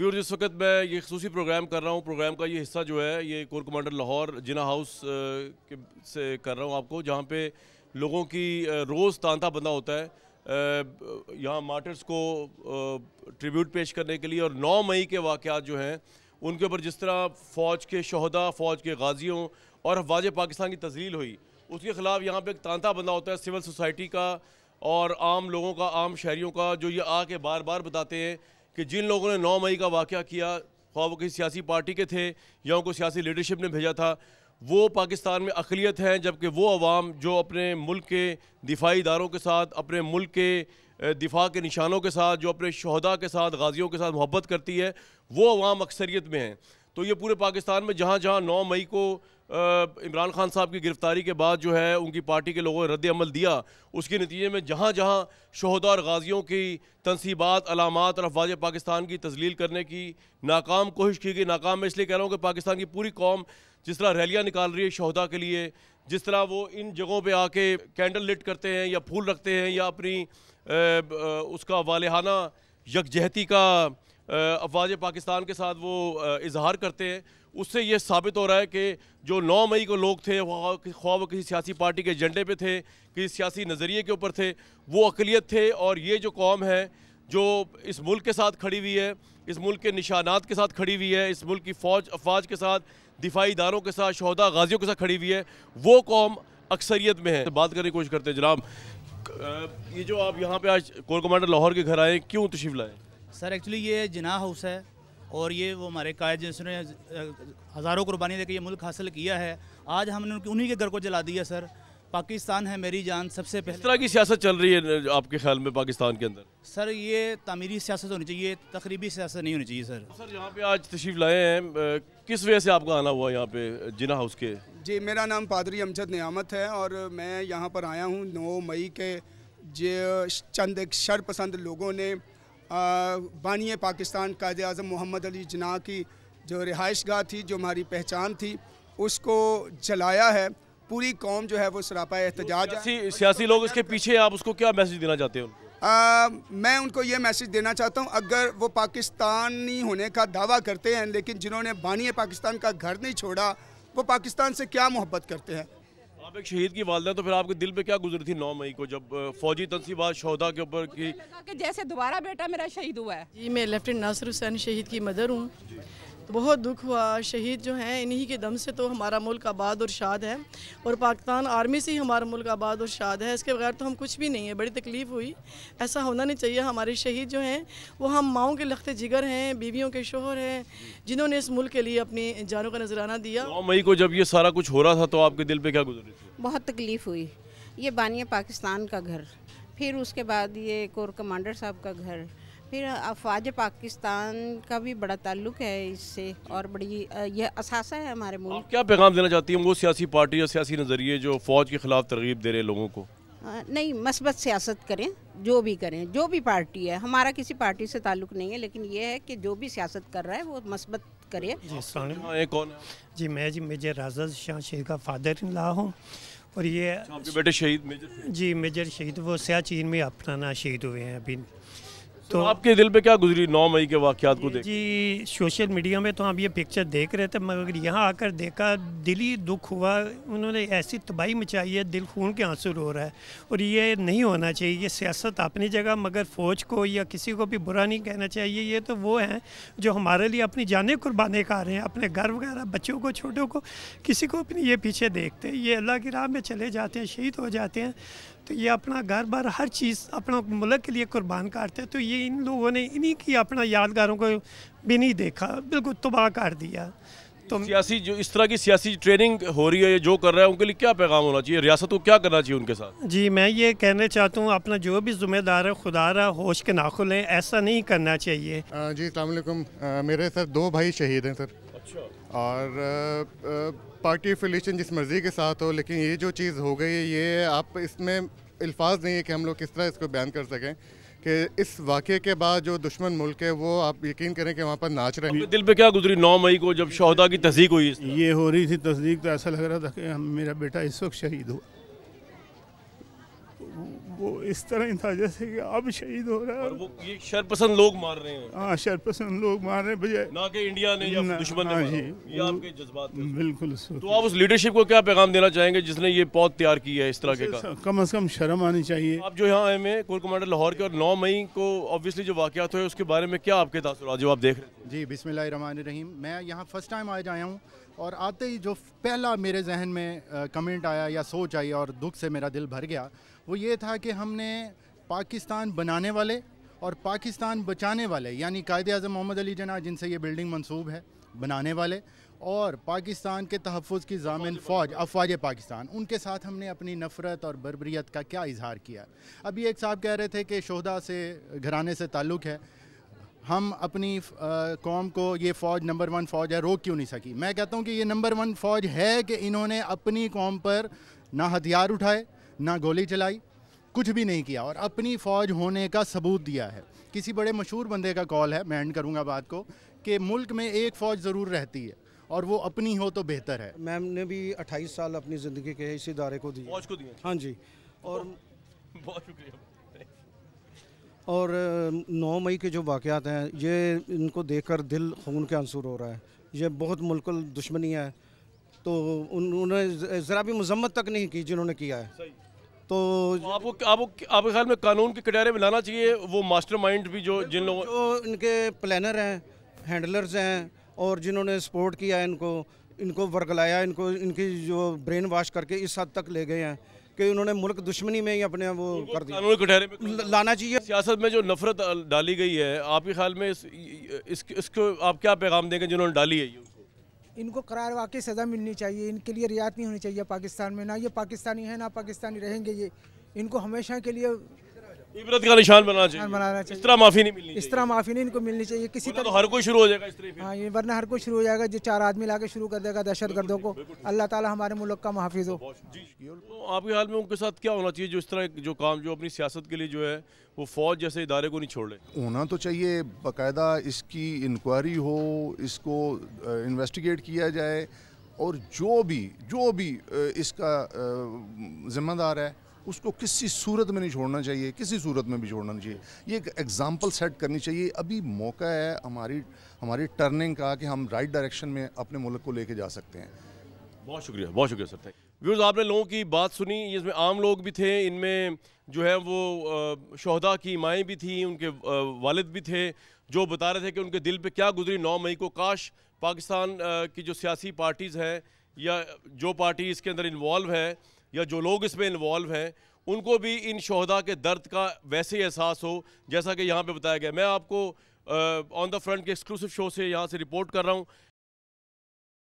viewer जिस वक्त मैं ये खसूस प्रोग्राम कर रहा हूँ प्रोग्राम का ये हिस्सा जो है ये corps commander Lahore Jinnah house के से कर रहा हूँ आपको जहाँ पे लोगों की रोज़ तांता बंदा होता है यहाँ मार्टर्स को ट्रिब्यूट पेश करने के लिए और 9 मई के वाक़ जो हैं उनके ऊपर जिस तरह फ़ौज के शहदा फ़ौज के गाजियों और अफवाज पाकिस्तान की तजलील हुई उसके ख़िलाफ़ यहाँ पर एक तांता बंदा होता है सिविल सोसाइटी का और आम लोगों का आम शहरीों का जो ये आके बार बार बताते हैं कि जिन लोगों ने नौ मई का वाक़ किया खा वो किसी सियासी पार्टी के थे या उनको सियासी लीडरशिप ने भेजा था वो पाकिस्तान में अकलीत हैं जबकि वो अवाम जो अपने मुल्क के दिफाई इदारों के साथ अपने मुल्क के दिफा के निशानों के साथ जो अपने शहदा के साथ गाजियों के साथ मोहब्बत करती है वो अवाम अक्सरियत में हैं तो ये पूरे पाकिस्तान में जहाँ जहाँ नौ मई को इमरान खान साहब की गिरफ्तारी के बाद जो है उनकी पार्टी के लोगों ने रद्द अमल दिया उसके नतीजे में जहाँ जहाँ शहदा और गाजियों की तनसीबात अलामत और अफवाज पाकिस्तान की तजलील करने की नाकाम कोशिश की गई नाकाम मैं इसलिए कह रहा हूँ कि पाकिस्तान की पूरी कौम जिस तरह रैलियाँ निकाल रही है शहदा के लिए जिस तरह वो इन जगहों पर आके कैंडल लिट करते हैं या फूल रखते हैं या अपनी उसका वालहाना यकजहती का अफवाज पाकिस्तान के साथ वो इजहार करते हैं उससे ये साबित हो रहा है कि जो 9 मई को लोग थे ख्वा वो किसी सियासी पार्टी के एजेंडे पे थे किसी सियासी नज़रिए के ऊपर थे वो अकलीत थे और ये जो कौम है जो इस मुल्क के साथ खड़ी हुई है इस मुल्क के निशानात के साथ खड़ी हुई है इस मुल्क की फ़ौज अफवाज के साथ दिफाई दारों के साथ शहदा गाजियों के साथ खड़ी हुई है वो कौम अक्सरियत में है बात करने की कोशिश करते हैं जनाब ये जो आप यहाँ पे आज कोर कमांडर लाहौर के घर आए क्यों तशीफ लाए सर एक्चुअली ये जिना हाउस है और ये वो हमारे कायद जिसने हज़ारों कुर्बानी देकर ये मुल्क हासिल किया है आज हमने उनके उन्हीं के घर को जला दिया सर पाकिस्तान है मेरी जान सबसे पहले इस तरह की सियासत चल रही है आपके ख्याल में पाकिस्तान के अंदर सर ये तमीरी सियासत होनी चाहिए तकरीबी सियासत नहीं होनी चाहिए सर सर यहाँ पे आज तशीफ लाए हैं किस वजह से आपका आना हुआ यहाँ पे जिना हाउस के जी मेरा नाम पादरी अमजद नियामत है और मैं यहाँ पर आया हूँ नौ मई के जो चंद एक लोगों ने बानी पाकिस्तान कायद अजम मोहम्मद अली जना की जो रिहाइश गाह थी जो हमारी पहचान थी उसको जलाया है पूरी कौम जो है वो सरापा एहतजाज सियासी लोग इसके पीछे आप उसको क्या मैसेज देना चाहते हो आ, मैं उनको ये मैसेज देना चाहता हूँ अगर वो पाकिस्तानी होने का दावा करते हैं लेकिन जिन्होंने बानी पाकिस्तान का घर नहीं छोड़ा वो पाकिस्तान से क्या मोहब्बत करते हैं अब एक शहीद की वालदा तो फिर आपके दिल पे क्या गुजरी थी नौ मई को जब फौजी तनसीबात शहदा के ऊपर की जैसे दोबारा बेटा मेरा शहीद हुआ है जी मैं लेफ्टिनेंट नासिर हुसैन शहीद की मदर हूँ बहुत दुख हुआ शहीद जो हैं इन्हीं के दम से तो हमारा मुल्क आबाद और शाद है और पाकिस्तान आर्मी से ही हमारा मुल्क आबाद और शाद है इसके बगैर तो हम कुछ भी नहीं है बड़ी तकलीफ़ हुई ऐसा होना नहीं चाहिए हमारे शहीद जो हैं वो हम माओं के लखते जिगर हैं बीवियों के शोहर हैं जिन्होंने इस मुल्क के लिए अपनी जानों का नजराना दिया मई को जब ये सारा कुछ हो रहा था तो आपके दिल पर क्या गुजर बहुत तकलीफ़ हुई ये बानिया पाकिस्तान का घर फिर उसके बाद ये कोर कमांडर साहब का घर फिर अफवाज पाकिस्तान का भी बड़ा ताल्लुक है इससे और बड़ी यह असासा है हमारे मुल्क क्या पैगाम देना चाहती हैं वो सियासी पार्टी और सियासी नज़रिए जो फौज के खिलाफ तरगीब दे रहे लोगों को नहीं मस्बत सियासत करें जो भी करें जो भी पार्टी है हमारा किसी पार्टी से ताल्लुक नहीं है लेकिन ये है कि जो भी सियासत कर रहा है वो मस्बत करे जी हाँ, कौन जी मैं जी मेजर राजा शाह शेख का फादर इन ला हूँ और ये बेटे शहीद मेजर जी मेजर शहीद वो सियाचिन में अपनाना शहीद हुए हैं अभी तो, तो आपके दिल पे क्या गुजरी नौ मई के वाकत को देख जी सोशल मीडिया में तो आप ये पिक्चर देख रहे थे मगर यहाँ आकर देखा दिल ही दुख हुआ उन्होंने ऐसी तबाही मचाई है दिल खून के आंसू रो रहा है और ये नहीं होना चाहिए ये सियासत अपनी जगह मगर फ़ौज को या किसी को भी बुरा नहीं कहना चाहिए ये तो वो हैं जो हमारे लिए अपनी जानें कुर्बाने का रहे हैं अपने घर वगैरह बच्चों को छोटों को किसी को अपनी ये पीछे देखते हैं ये अल्लाह की राह में चले जाते हैं शहीद हो जाते हैं तो ये अपना घर बार हर चीज़ अपना मुल्क के लिए कुर्बान करते तो ये इन लोगों ने इन्हीं की अपना यादगारों को भी नहीं देखा बिल्कुल तबाह कर दिया तो सियासी जो इस तरह की सियासी ट्रेनिंग हो रही है जो कर रहा है उनके लिए क्या पैगाम होना चाहिए रियासत को क्या करना चाहिए उनके साथ जी मैं ये कहना चाहता हूँ अपना जो भी जुम्मेदार है खुदा रहा होश के नाखुल है ऐसा नहीं करना चाहिए आ, जी अलकुम मेरे सर दो भाई शहीद हैं सर अच्छा और आ, आ, पार्टी फिलेशन जिस मर्ज़ी के साथ हो लेकिन ये जो चीज़ हो गई ये आप इसमें अल्फाज नहीं है कि हम लोग किस तरह इसको बयान कर सकें कि इस वाक़े के बाद जो दुश्मन मुल्क है वो आप यकीन करें कि वहाँ पर नाच रहे हैं दिल पे क्या गुजरी नौ मई को जब शहदा की तस्दीक हुई ये हो रही थी तस्दीक तो ऐसा लग रहा था कि हम मेरा बेटा इस वक्त शहीद हुआ वो इस तरह था जैसे कि अब शहीद हो रहा है और वो ये शरपसंद लोग मार रहे हैं हाँ शरपसंद लोग मार रहे हैं ना कि इंडिया ने या दुश्मन ने हाँ जी ये आपके जज्बात बिल्कुल तो आप उस लीडरशिप को क्या पैगाम देना चाहेंगे जिसने ये पौध तैयार की है इस तरह के कम अज कम शर्म आनी चाहिए आप जो यहाँ आए हैं कोर कमांडर लाहौर के और नौ मई को ऑब्वियसली जो वाकत हुए उसके बारे में क्या आपके तासर जो आप देख रहे हैं जी बिसमिल्ल रहीम मैं यहाँ फर्स्ट टाइम आ जाया हूँ और आते ही जो पहला मेरे जहन में कमेंट आया या सोच आई और दुख से मेरा दिल भर गया वो ये था कि हमने पाकिस्तान बनाने वाले और पाकिस्तान बचाने वाले यानी कायद अजम मोहम्मद अली जना जिनसे ये बिल्डिंग मंसूब है बनाने वाले और पाकिस्तान के तहफ़ की जामिन फ़ौज अफवाज पाकिस्तान उनके साथ हमने अपनी नफ़रत और बरबरीत का क्या इजहार किया अभी एक साहब कह रहे थे कि शहदा से घराने से ताल्लुक़ है हम अपनी कौम को ये फ़ौज नंबर वन फ़ौज है रोक क्यों नहीं सकी मैं कहता हूँ कि ये नंबर वन फ़ौज है कि इन्होंने अपनी कौम पर ना हथियार उठाए ना गोली चलाई कुछ भी नहीं किया और अपनी फ़ौज होने का सबूत दिया है किसी बड़े मशहूर बंदे का कॉल है मैं एंड करूँगा बात को कि मुल्क में एक फ़ौज ज़रूर रहती है और वो अपनी हो तो बेहतर है मैम ने भी 28 साल अपनी ज़िंदगी के इस इदारे को दी फौज को दी हाँ जी और बहुत शुक्रिया और 9 मई के जो वाक़ात हैं ये इनको कर दिल खून के आंसूर हो रहा है ये बहुत मुल्कल दुश्मनी है तो उन्होंने ज़रा भी मजम्मत तक नहीं की जिन्होंने किया है तो, तो आपको आपको आपके ख्याल में कानून के कटहरे में लाना चाहिए वो मास्टरमाइंड भी जो जिन लोगों जो इनके प्लानर हैं हैंडलर्स हैं और जिन्होंने सपोर्ट किया है इनको इनको वर्गलाया इनको इनकी जो ब्रेन वॉश करके इस हद तक ले गए हैं कि उन्होंने मुल्क दुश्मनी में ही अपने वो कर दिया कानून कटहरे में लाना चाहिए सियासत में जो नफरत डाली गई है आपके ख्याल में इस, इस, इसको आप क्या पैगाम देंगे जिन्होंने डाली है इनको करार वाकई सज़ा मिलनी चाहिए इनके लिए रियायत नहीं होनी चाहिए पाकिस्तान में ना ये पाकिस्तानी है ना पाकिस्तानी रहेंगे ये इनको हमेशा के लिए इबरत का निशान बनाना चाहिए बनाना चाहिए इस तरह माफ़ी नहीं मिलनी इस तरह माफ़ी नहीं इनको मिलनी चाहिए किसी तो तरह तो हर कोई शुरू हो जाएगा इस तरह हाँ ये वरना हर कोई शुरू हो जाएगा जो चार आदमी लाके शुरू कर देगा दहशत गर्दों को अल्लाह ताला हमारे मुल्क का मुहाफिज हो तो आपके हाल में उनके साथ क्या होना चाहिए जो इस तरह जो काम जो अपनी सियासत के लिए जो है वो फौज जैसे इदारे को नहीं छोड़े होना तो चाहिए बाकायदा इसकी इंक्वायरी हो इसको इन्वेस्टिगेट किया जाए और जो भी जो भी इसका ज़िम्मेदार है उसको किसी सूरत में नहीं छोड़ना चाहिए किसी सूरत में भी छोड़ना नहीं चाहिए ये एक एग्ज़ाम्पल सेट करनी चाहिए अभी मौका है हमारी हमारी टर्निंग का कि हम राइट डायरेक्शन में अपने मुल्क को लेके जा सकते हैं बहुत शुक्रिया बहुत शुक्रिया सर थैंक व्यूज़ आपने लोगों की बात सुनी इसमें आम लोग भी थे इनमें जो है वो शहदा की माएँ भी थी उनके वालिद भी थे जो बता रहे थे कि उनके दिल पे क्या गुजरी नौ मई को काश पाकिस्तान की जो सियासी पार्टीज़ हैं या जो पार्टी इसके अंदर इन्वॉल्व है या जो लोग इसमें इन्वॉल्व हैं उनको भी इन शहदा के दर्द का वैसे ही एहसास हो जैसा कि यहाँ पे बताया गया मैं आपको ऑन द फ्रंट के एक्सक्लूसिव शो से यहाँ से रिपोर्ट कर रहा हूँ